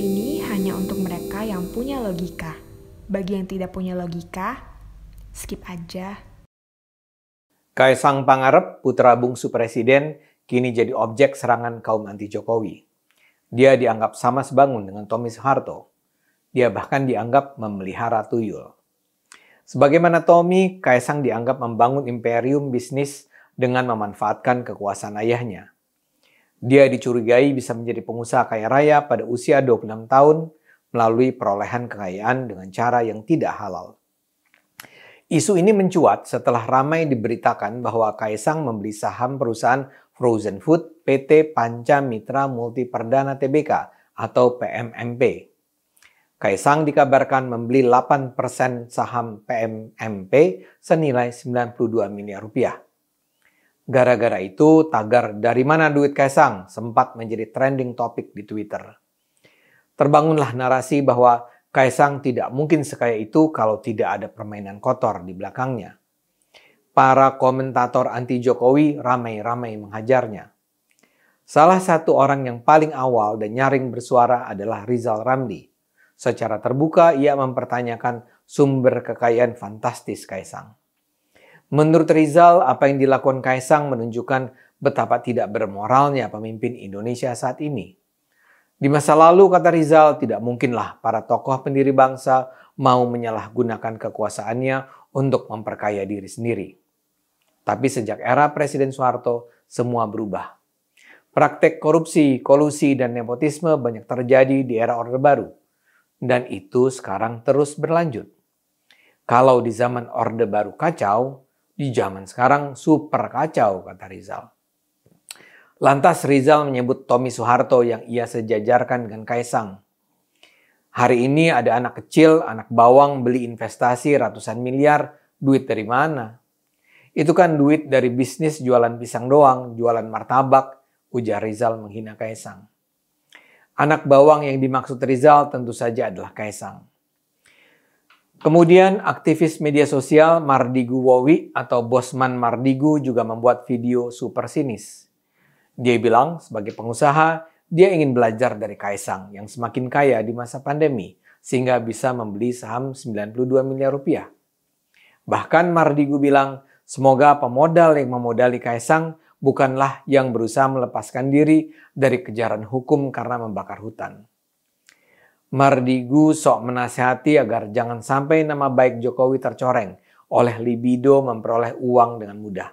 ini hanya untuk mereka yang punya logika. Bagi yang tidak punya logika, skip aja. Kaisang Pangarep, putra bungsu presiden, kini jadi objek serangan kaum anti Jokowi. Dia dianggap sama sebangun dengan Tommy Soeharto. Dia bahkan dianggap memelihara tuyul. Sebagaimana Tommy, Kaisang dianggap membangun imperium bisnis dengan memanfaatkan kekuasaan ayahnya. Dia dicurigai bisa menjadi pengusaha kaya raya pada usia 26 tahun melalui perolehan kekayaan dengan cara yang tidak halal. Isu ini mencuat setelah ramai diberitakan bahwa Kaisang membeli saham perusahaan Frozen Food PT Panca Mitra Multi Perdana Tbk atau PMMP. Kaisang dikabarkan membeli 8% saham PMMP senilai 92 miliar rupiah. Gara-gara itu, tagar dari mana duit Kaisang sempat menjadi trending topik di Twitter. Terbangunlah narasi bahwa Kaisang tidak mungkin sekaya itu kalau tidak ada permainan kotor di belakangnya. Para komentator anti Jokowi ramai-ramai menghajarnya. Salah satu orang yang paling awal dan nyaring bersuara adalah Rizal Ramli. Secara terbuka ia mempertanyakan sumber kekayaan fantastis Kaisang. Menurut Rizal, apa yang dilakukan Kaisang menunjukkan betapa tidak bermoralnya pemimpin Indonesia saat ini. Di masa lalu, kata Rizal, tidak mungkinlah para tokoh pendiri bangsa mau menyalahgunakan kekuasaannya untuk memperkaya diri sendiri. Tapi sejak era Presiden Soeharto, semua berubah. Praktek korupsi, kolusi, dan nepotisme banyak terjadi di era Orde Baru. Dan itu sekarang terus berlanjut. Kalau di zaman Orde Baru kacau, di zaman sekarang super kacau, kata Rizal. Lantas Rizal menyebut Tommy Soeharto yang ia sejajarkan dengan Kaisang. Hari ini ada anak kecil, anak bawang beli investasi ratusan miliar, duit dari mana? Itu kan duit dari bisnis jualan pisang doang, jualan martabak, ujar Rizal menghina Kaisang. Anak bawang yang dimaksud Rizal tentu saja adalah Kaisang. Kemudian aktivis media sosial Mardigu Wowi atau Bosman Mardigu juga membuat video super sinis. Dia bilang sebagai pengusaha, dia ingin belajar dari Kaisang yang semakin kaya di masa pandemi sehingga bisa membeli saham 92 miliar rupiah. Bahkan Mardigu bilang, semoga pemodal yang memodali Kaisang bukanlah yang berusaha melepaskan diri dari kejaran hukum karena membakar hutan. Mardigu sok menasehati agar jangan sampai nama baik Jokowi tercoreng oleh libido memperoleh uang dengan mudah.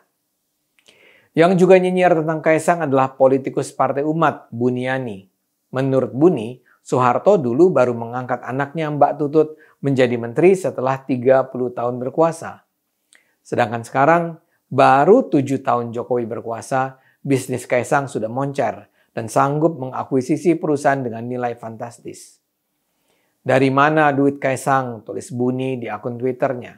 Yang juga nyinyir tentang Kaisang adalah politikus Partai Umat, Buniani. Menurut Buni, Soeharto dulu baru mengangkat anaknya Mbak Tutut menjadi menteri setelah 30 tahun berkuasa. Sedangkan sekarang, baru 7 tahun Jokowi berkuasa, bisnis Kaisang sudah moncer dan sanggup mengakuisisi perusahaan dengan nilai fantastis. Dari mana duit Kaisang? Tulis Buni di akun Twitternya.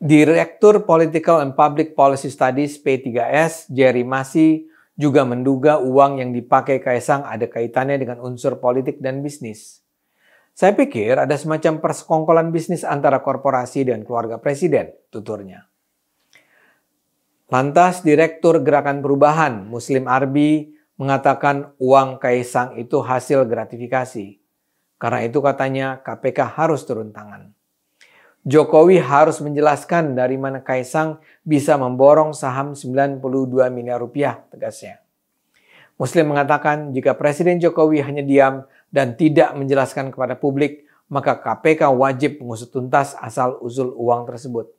Direktur Political and Public Policy Studies P3S, Jerry Masi, juga menduga uang yang dipakai Kaisang ada kaitannya dengan unsur politik dan bisnis. Saya pikir ada semacam persekongkolan bisnis antara korporasi dan keluarga presiden, tuturnya. Lantas Direktur Gerakan Perubahan Muslim Arbi mengatakan uang Kaisang itu hasil gratifikasi. Karena itu katanya KPK harus turun tangan. Jokowi harus menjelaskan dari mana Kaisang bisa memborong saham 92 miliar rupiah, tegasnya. Muslim mengatakan jika Presiden Jokowi hanya diam dan tidak menjelaskan kepada publik, maka KPK wajib mengusut tuntas asal-usul uang tersebut.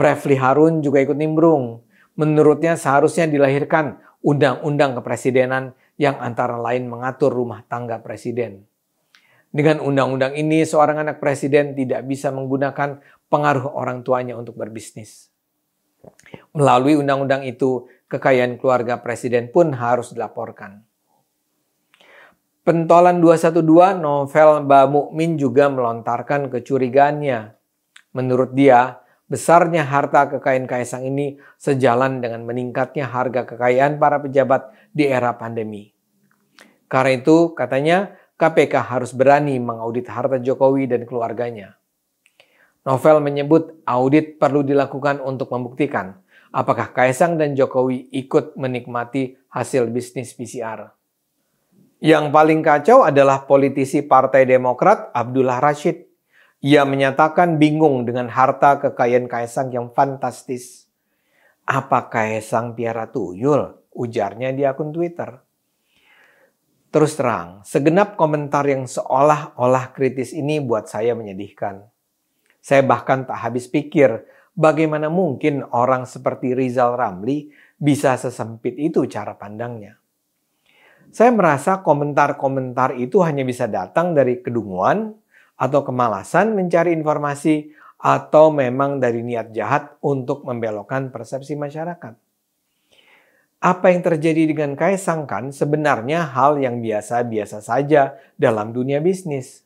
Refli Harun juga ikut nimbrung. Menurutnya seharusnya dilahirkan undang-undang kepresidenan yang antara lain mengatur rumah tangga presiden. Dengan undang-undang ini, seorang anak presiden tidak bisa menggunakan pengaruh orang tuanya untuk berbisnis. Melalui undang-undang itu, kekayaan keluarga presiden pun harus dilaporkan. Pentolan 212 novel Mbak Mukmin juga melontarkan kecurigaannya. Menurut dia, besarnya harta kekayaan Kaisang ini sejalan dengan meningkatnya harga kekayaan para pejabat di era pandemi. Karena itu, katanya, KPK harus berani mengaudit harta Jokowi dan keluarganya. Novel menyebut audit perlu dilakukan untuk membuktikan apakah Kaisang dan Jokowi ikut menikmati hasil bisnis PCR. Yang paling kacau adalah politisi Partai Demokrat Abdullah Rashid. Ia menyatakan bingung dengan harta kekayaan Kaisang yang fantastis. Apa Kaisang piara tuyul? Ujarnya di akun Twitter. Terus terang, segenap komentar yang seolah-olah kritis ini buat saya menyedihkan. Saya bahkan tak habis pikir bagaimana mungkin orang seperti Rizal Ramli bisa sesempit itu cara pandangnya. Saya merasa komentar-komentar itu hanya bisa datang dari kedunguan atau kemalasan mencari informasi atau memang dari niat jahat untuk membelokkan persepsi masyarakat apa yang terjadi dengan Kaisang kan sebenarnya hal yang biasa-biasa saja dalam dunia bisnis.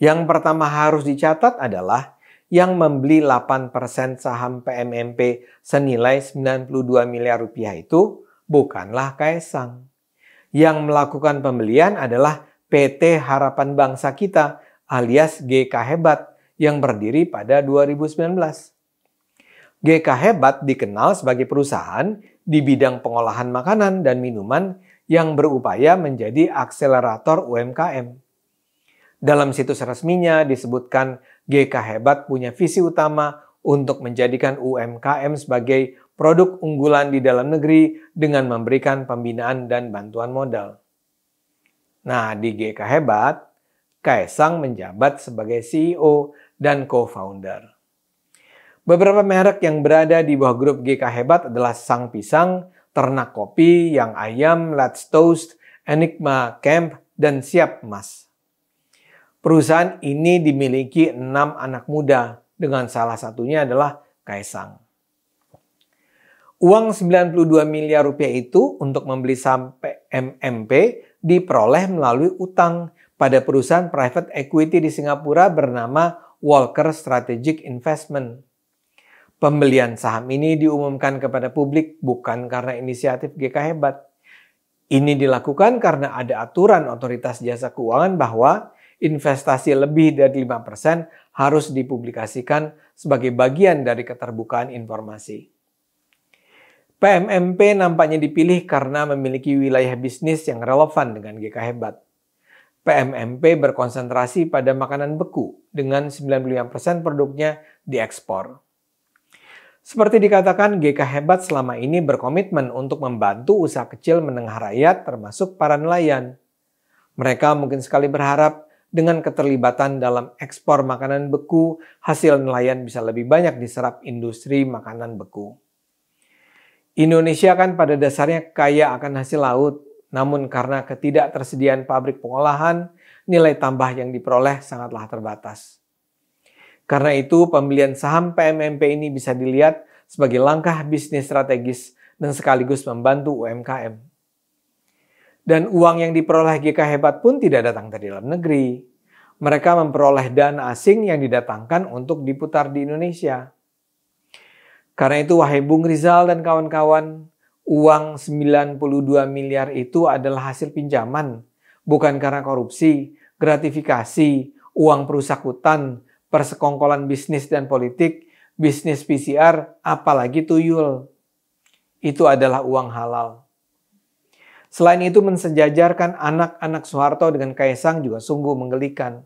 Yang pertama harus dicatat adalah yang membeli 8% saham PMMP senilai 92 miliar rupiah itu bukanlah Kaisang. Yang melakukan pembelian adalah PT Harapan Bangsa Kita alias GK Hebat yang berdiri pada 2019. GK Hebat dikenal sebagai perusahaan di bidang pengolahan makanan dan minuman yang berupaya menjadi akselerator UMKM. Dalam situs resminya disebutkan GK Hebat punya visi utama untuk menjadikan UMKM sebagai produk unggulan di dalam negeri dengan memberikan pembinaan dan bantuan modal. Nah, di GK Hebat, Kaisang menjabat sebagai CEO dan co-founder. Beberapa merek yang berada di bawah grup GK Hebat adalah Sang Pisang, Ternak Kopi, Yang Ayam, Let's Toast, Enigma Camp, dan Siap Emas. Perusahaan ini dimiliki enam anak muda, dengan salah satunya adalah Kaisang. Uang 92 miliar rupiah itu untuk membeli saham MMP diperoleh melalui utang pada perusahaan private equity di Singapura bernama Walker Strategic Investment. Pembelian saham ini diumumkan kepada publik bukan karena inisiatif GK Hebat. Ini dilakukan karena ada aturan otoritas jasa keuangan bahwa investasi lebih dari 5% harus dipublikasikan sebagai bagian dari keterbukaan informasi. PMMP nampaknya dipilih karena memiliki wilayah bisnis yang relevan dengan GK Hebat. PMMP berkonsentrasi pada makanan beku dengan 95% produknya diekspor. Seperti dikatakan, GK Hebat selama ini berkomitmen untuk membantu usaha kecil menengah rakyat termasuk para nelayan. Mereka mungkin sekali berharap dengan keterlibatan dalam ekspor makanan beku, hasil nelayan bisa lebih banyak diserap industri makanan beku. Indonesia kan pada dasarnya kaya akan hasil laut, namun karena ketidaktersediaan pabrik pengolahan, nilai tambah yang diperoleh sangatlah terbatas. Karena itu, pembelian saham PMMP ini bisa dilihat sebagai langkah bisnis strategis dan sekaligus membantu UMKM. Dan uang yang diperoleh GK Hebat pun tidak datang dari dalam negeri. Mereka memperoleh dana asing yang didatangkan untuk diputar di Indonesia. Karena itu, wahai Bung Rizal dan kawan-kawan, uang 92 miliar itu adalah hasil pinjaman, bukan karena korupsi, gratifikasi, uang perusak hutan persekongkolan bisnis dan politik, bisnis PCR, apalagi tuyul. Itu adalah uang halal. Selain itu mensejajarkan anak-anak Soeharto dengan Kaisang juga sungguh menggelikan.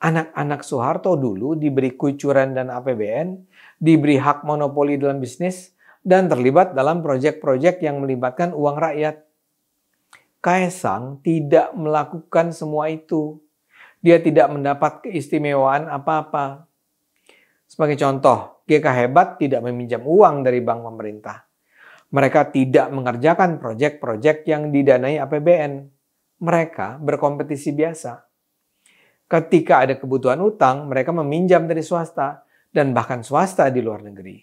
Anak-anak Soeharto dulu diberi kucuran dan APBN, diberi hak monopoli dalam bisnis, dan terlibat dalam proyek-proyek yang melibatkan uang rakyat. Kaisang tidak melakukan semua itu dia tidak mendapat keistimewaan apa-apa. Sebagai contoh, GK Hebat tidak meminjam uang dari bank pemerintah. Mereka tidak mengerjakan proyek-proyek yang didanai APBN. Mereka berkompetisi biasa. Ketika ada kebutuhan utang, mereka meminjam dari swasta dan bahkan swasta di luar negeri.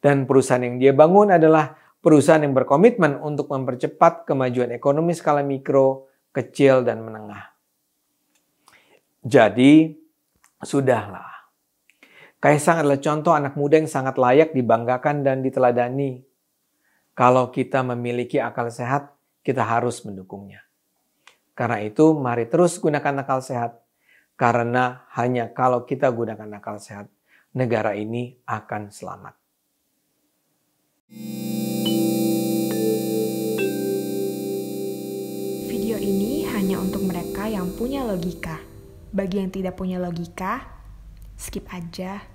Dan perusahaan yang dia bangun adalah perusahaan yang berkomitmen untuk mempercepat kemajuan ekonomi skala mikro, kecil, dan menengah. Jadi, sudahlah. Kaisang adalah contoh anak muda yang sangat layak dibanggakan dan diteladani. Kalau kita memiliki akal sehat, kita harus mendukungnya. Karena itu, mari terus gunakan akal sehat. Karena hanya kalau kita gunakan akal sehat, negara ini akan selamat. Video ini hanya untuk mereka yang punya logika. Bagi yang tidak punya logika, skip aja.